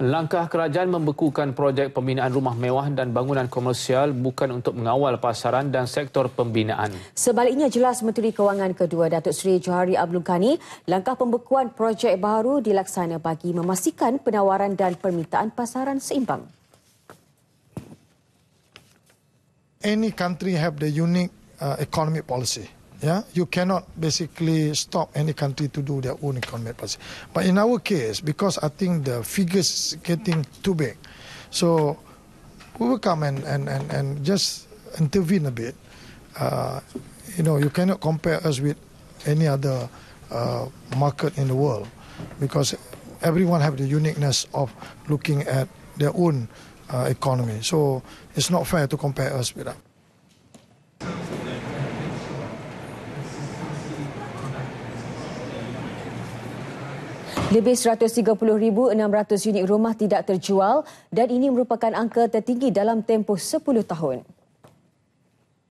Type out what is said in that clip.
Langkah kerajaan membekukan projek pembinaan rumah mewah dan bangunan komersial bukan untuk mengawal pasaran dan sektor pembinaan. Sebaliknya jelas Menteri Kewangan Kedua Datuk Seri Johari Abdul Ghani, langkah pembekuan projek baru dilaksana bagi memastikan penawaran dan permintaan pasaran seimbang. Any country have the unique uh, economic policy. Yeah, you cannot basically stop any country to do their own economic policy. But in our case, because I think the figures getting too big, so we will come and, and, and, and just intervene a bit. Uh, you know, you cannot compare us with any other uh, market in the world because everyone have the uniqueness of looking at their own uh, economy. So it's not fair to compare us with that. Lebih 130,600 unit rumah tidak terjual dan ini merupakan angka tertinggi dalam tempoh 10 tahun.